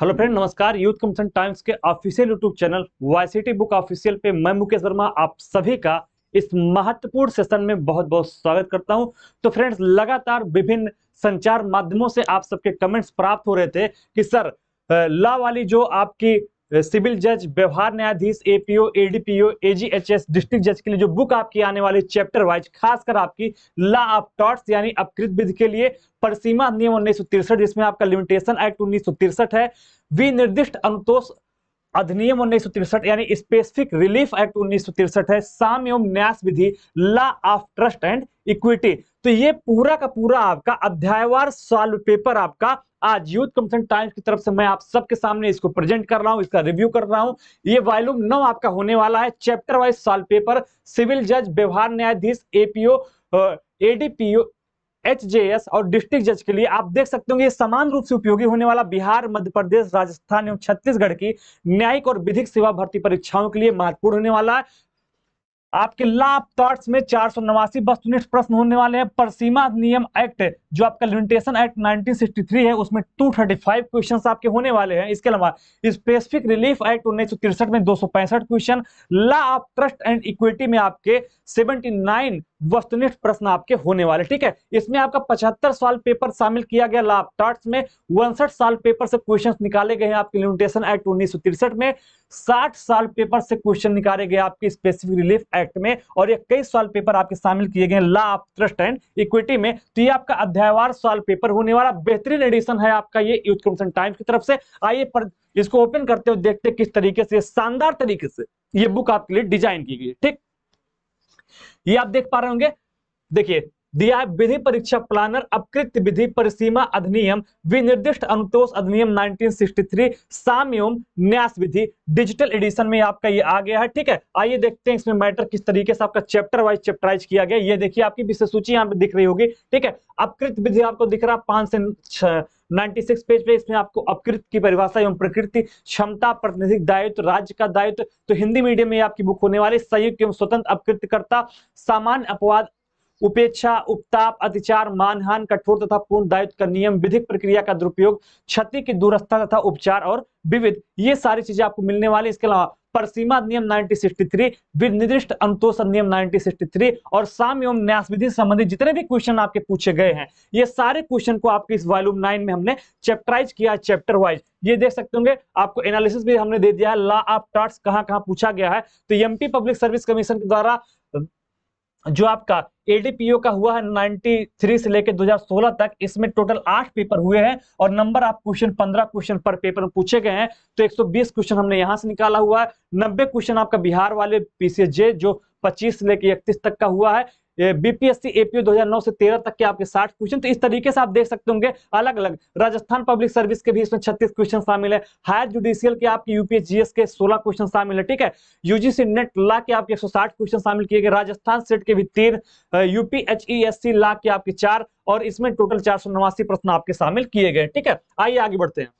hello friend नमस्कार youth commission times के official YouTube channel YCT book official पे मैं मुकेश वर्मा आप सभी का इस महत्वपूर्ण सेशन में बहुत बहुत स्वागत करता हूं तो फ्रेंड्स लगातार विभिन्न संचार माध्यमों से आप सबके कमेंट्स प्राप्त हो रहे थे कि सर लॉ वाली जो आपकी सिविल जज व्यवहार न्यायाधीश एपीओ एडीपीओ एजीएचएस डिस्ट्रिक्ट जज के लिए जो बुक आपकी आने वाली चैप्टर वाइज खासकर आपकी लॉ ऑफ टॉट्स यानी अपकृत विधि के लिए परसीमा नियम उन्नीस जिसमें आपका लिमिटेशन एक्ट उन्नीस है विनिर्दिष्ट अनुतोष अधिनियम उन्नीस यानी स्पेसिफिक रिलीफ एक्ट उन्नीस है साम एवं न्यास विधि law of trust and equity तो ये पूरा का पूरा आपका अध्यायवार सॉल्व पेपर आपका आज यूथ कमीशन टाइम्स की तरफ से मैं आप सबके सामने इसको प्रेजेंट कर रहा हूं इसका रिव्यू कर रहा हूं ये वॉल्यूम नौ आपका होने वाला है chapter wise solve paper civil जज व्यवहार न्यायाधीश एपीओ एडीपीओ एच और डिस्ट्रिक्ट जज के लिए आप देख सकते होंगे समान रूप से उपयोगी होने वाला बिहार मध्य प्रदेश राजस्थान एवं छत्तीसगढ़ की न्यायिक और विधिक सेवा भर्ती परीक्षाओं के लिए महत्वपूर्ण होने वाला है आपके लाभ ऑफ थॉट्स में चार सौ नवासी वस्तु प्रश्न होने वाले हैं परसीमा नियम एक्ट जो आपका लिमिटेशन एक्ट 1963 है उसमें 235 क्वेश्चंस आपके होने वाले हैं इसके अलावा स्पेसिफिक रिलीफ एक्ट उन्नीस में दो question law of trust and equity में आपके 79 वस्तुनिष्ठ प्रश्न आपके होने वाले ठीक है इसमें आपका पचहत्तर साल पेपर शामिल किया गया लॉ ऑफ टॉट्स में उनसठ साल पेपर से क्वेश्चन निकाले गए हैं आपके लिमिटेशन एक्ट उन्नीस में साठ साल पेपर से क्वेश्चन निकाले गए आपके स्पेसिफिक रिलीफ एक्ट में और ये कई सॉल्व पेपर आपके शामिल किए गए law of trust and equity में तो ये आपका अध्यायवार साल पेपर होने वाला बेहतरीन एडिशन है आपका ये यूथ कमीशन टाइम्स की तरफ से आइए पर इसको ओपन करते हो देखते किस तरीके से शानदार तरीके से ये बुक आपके लिए डिजाइन की गई ठीक ये आप देख पा रहे होंगे देखिए दिया है विधि परीक्षा प्लानर अपकृत विधि परिसीमा अधिनियम विनिर्दिष्ट अनुतोष अधिनियम 1963 साम एवं न्यास विधि डिजिटल एडिशन में आपका ये आ गया है ठीक है आइए देखते हैं इसमें मैटर किस तरीके से आपका चैप्टर वाइज चैप्टराइज किया गया ये देखिए आपकी विषय सूची यहाँ पे दिख रही होगी ठीक है अपकृत विधि आपको दिख रहा है पांच से 96 पेज पे इसमें आपको अपकृत की परिभाषा एवं प्रकृति क्षमता प्रतिनिधि दायित्व राज्य का दायित्व तो हिंदी मीडियम में आपकी बुक होने वाली संयुक्त एवं स्वतंत्र अपकृतकर्ता सामान्य अपवाद उपेक्षा उपताप अतिचार मानहान कठोर तथा पूर्ण दायित्व का नियम विधिक प्रक्रिया का दुरुपयोग क्षति की दूरस्था तथा उपचार और विविध ये सारी चीजें आपको मिलने वाली इसके अलावा परसीमा नियम 1963 विनिर्दिष्ट अंतोष नियम 1963 और साम एवं न्यास विधि संबंधित जितने भी क्वेश्चन आपके पूछे गए हैं ये सारे क्वेश्चन को आपके इस वॉल्यूम नाइन में हमने चैप्टराइज किया है चैप्टर वाइज ये देख सकते होंगे आपको एनालिसिस भी हमने दे दिया है लॉ ऑफ टॉर्ट्स कहाँ कहाँ पूछा गया है तो एमपी पब्लिक सर्विस कमीशन के द्वारा जो आपका एडीपीओ का हुआ है 93 से लेकर 2016 तक इसमें टोटल आठ पेपर हुए हैं और नंबर आप क्वेश्चन 15 क्वेश्चन पर पेपर पूछे गए हैं तो 120 क्वेश्चन हमने यहां से निकाला हुआ है 90 क्वेश्चन आपका बिहार वाले पीसीजे जो पच्चीस से लेकर इकतीस तक का हुआ है बीपीएससी एपीओ 2009 से 13 तक के आपके 60 क्वेश्चन तो इस तरीके से आप देख सकते होंगे अलग अलग राजस्थान पब्लिक सर्विस के भी इसमें 36 क्वेश्चन शामिल है हायर जुडिशियल के आपके यूपीएसजीएस के 16 क्वेश्चन शामिल है ठीक है यूजीसी नेट ला के आपके 160 क्वेश्चन शामिल किए गए राजस्थान सेट के भी तीन यूपीएचईएससी ला e के आपके चार और इसमें टोटल चार प्रश्न आपके शामिल किए गए ठीक है आइए आगे बढ़ते हैं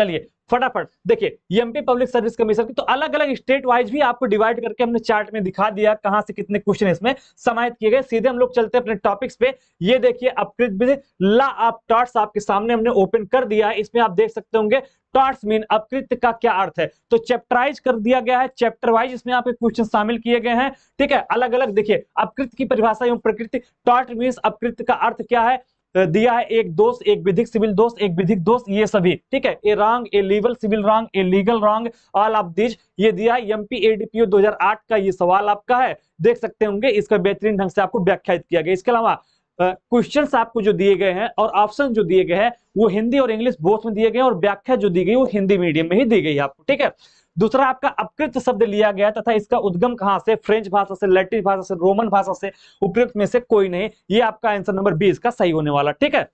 चलिए फटाफट देखिए एमपी पब्लिक सर्विस कमीशन की तो अलग अलग स्टेट वाइज भी आपको डिवाइड करके हमने चार्ट में दिखा दिया कहां से कितने क्वेश्चन इसमें समाहित किए गए सीधे हम लोग चलते हैं अपने टॉपिक्स पे ये देखिए अपकृत ला आप टॉट्स आपके सामने हमने ओपन कर दिया है इसमें आप देख सकते होंगे टॉट्स मीन अपकृत्य का क्या अर्थ है तो चैप्टराइज कर दिया गया है चैप्टर वाइज इसमें आपके क्वेश्चन शामिल किए गए हैं ठीक है अलग अलग देखिए अपकृत की परिभाषा एवं प्रकृति टॉट मीन अपकृत का अर्थ क्या है दिया है एक दोष एक विधिक सिविल दोष एक विधिक दोष ये सभी ठीक है a wrong a legal civil wrong a legal wrong all of this ये दिया है एमपी एडीपीओ 2008 का ये सवाल आपका है देख सकते होंगे इसका बेहतरीन ढंग से आपको व्याख्यात किया गया इसके अलावा क्वेश्चन uh, आपको जो दिए गए हैं और ऑप्शन जो दिए गए हैं वो हिंदी और इंग्लिश बोथ में दिए गए हैं और व्याख्या जो दी गई वो हिंदी मीडियम में ही दी गई है आपको ठीक है दूसरा आपका अपकृत शब्द लिया गया तथा इसका उद्गम कहां से फ्रेंच भाषा से लैटिन भाषा से रोमन भाषा से उपयुक्त में से कोई नहीं ये आपका आंसर नंबर बीस का सही होने वाला ठीक है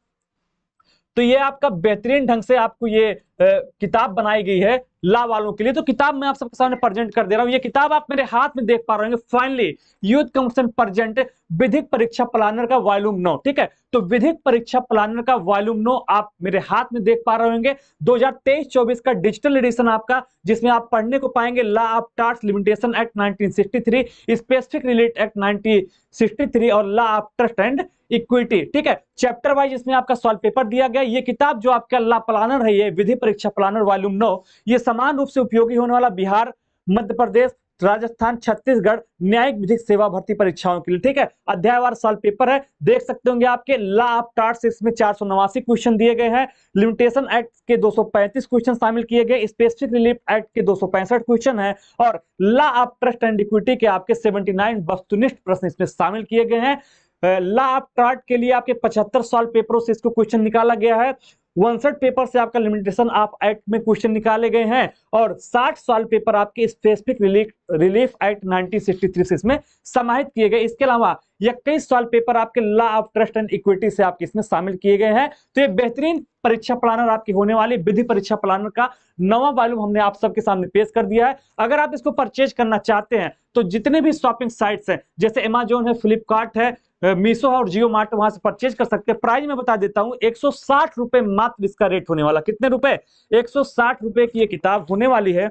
तो ये आपका बेहतरीन ढंग से आपको ये किताब बनाई गई है ला वालों के लिए तो किताब मैं आप सबके सामने प्रेजेंट कर दे रहा हूँ ये किताब आप मेरे हाथ में देख पा रहे होंगे फाइनली यूथ कमीशन प्रेजेंट विधिक परीक्षा प्लानर का वॉल्यूम नौ ठीक है तो विधिक परीक्षा प्लानर का वॉल्यूम नौ आप मेरे हाथ में देख पा रहे होंगे 2023-24 का डिजिटल एडिशन आपका जिसमें आप पढ़ने को पाएंगे law of torts limitation act nineteen specific relief act nineteen और law of trust and equity ठीक है चैप्टर वाइज इसमें आपका सॉल्व पेपर दिया गया ये किताब जो आपका ला प्लानर है ये विधि परीक्षा प्लानर वॉल्यूम नौ ये समान रूप से उपयोगी होने वाला बिहार मध्य प्रदेश राजस्थान छत्तीसगढ़ न्यायिक विधिक सेवा भर्ती परीक्षाओं के लिए ठीक है अध्यायवार साल पेपर है देख सकते होंगे आपके ला ऑफ टार्ट इसमें चार सौ नवासी क्वेश्चन दिए गए हैं लिमिटेशन एक्ट के 235 क्वेश्चन शामिल किए गए स्पेसिफिक रिलीफ एक्ट के दो क्वेश्चन है और law of trust and equity के आपके सेवेंटी नाइन वस्तुनिष्ठ प्रश्न इसमें शामिल किए गए हैं ला ऑफ टार्ट के लिए आपके पचहत्तर साल पेपरों से इसको क्वेश्चन निकाला गया है उनसठ पेपर से आपका लिमिटेशन आप एक्ट में क्वेश्चन निकाले गए हैं और 60 साल पेपर आपके स्पेसिफिक रिलीफ रिलीफ एक्ट 1963 से इसमें समाहित किए गए इसके अलावा इक्कीस साल पेपर आपके law of trust and equity से आपके इसमें शामिल किए गए हैं तो ये बेहतरीन परीक्षा प्लानर आपकी होने वाली विधि परीक्षा प्लानर का नवा वॉल्यूम हमने आप सबके सामने पेश कर दिया है अगर आप इसको परचेज करना चाहते हैं तो जितने भी शॉपिंग साइट्स हैं जैसे एमेजोन है फ्लिपकार्ट है मीशो और जियो मार्ट वहां से परचेज कर सकते हैं प्राइस मैं बता देता हूं एक सौ मात्र इसका रेट होने वाला कितने रुपए एक सौ की ये किताब होने वाली है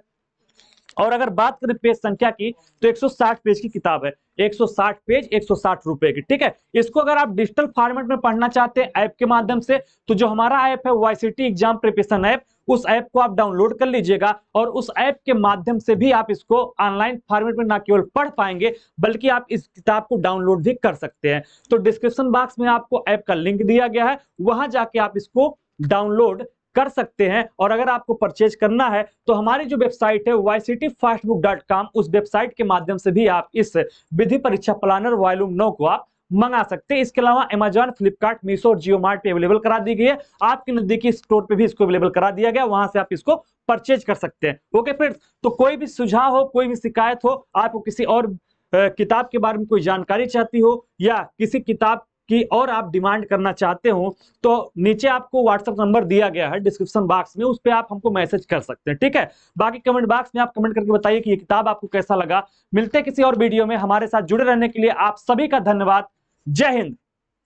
और अगर बात करें पेज संख्या की तो 160 पेज की किताब है 160 पेज 160 रुपए की ठीक है इसको अगर आप डिजिटल फॉर्मेट में पढ़ना चाहते हैं ऐप के माध्यम से तो जो हमारा ऐप है वाईसीटी एग्जाम प्रिपरेशन ऐप उस ऐप को आप डाउनलोड कर लीजिएगा और उस ऐप के माध्यम से भी आप इसको ऑनलाइन फॉर्मेट में ना केवल पढ़ पाएंगे बल्कि आप इस किताब को डाउनलोड भी कर सकते हैं तो डिस्क्रिप्शन बॉक्स में आपको ऐप का लिंक दिया गया है वहां जाके आप इसको डाउनलोड कर सकते हैं और अगर आपको परचेज करना है तो हमारी जो वेबसाइट है वाई उस वेबसाइट के माध्यम से भी आप इस विधि परीक्षा प्लानर वॉल्यूम नौ को आप मंगा सकते हैं इसके अलावा अमेजॉन फ्लिपकार्ट मीशो और जियो मार्ट अवेलेबल करा दी गई है आपके नजदीकी स्टोर पे भी इसको अवेलेबल करा दिया गया वहां से आप इसको परचेज कर सकते हैं ओके फ्रेंड्स तो कोई भी सुझाव हो कोई भी शिकायत हो आपको किसी और किताब के बारे में कोई जानकारी चाहती हो या किसी किताब की और आप डिमांड करना चाहते हो तो नीचे आपको व्हाट्सअप नंबर दिया गया है डिस्क्रिप्शन बॉक्स में उस पर आप हमको मैसेज कर सकते हैं ठीक है बाकी कमेंट बॉक्स में आप कमेंट करके बताइए कि ये किताब आपको कैसा लगा मिलते किसी और वीडियो में हमारे साथ जुड़े रहने के लिए आप सभी का धन्यवाद जय हिंद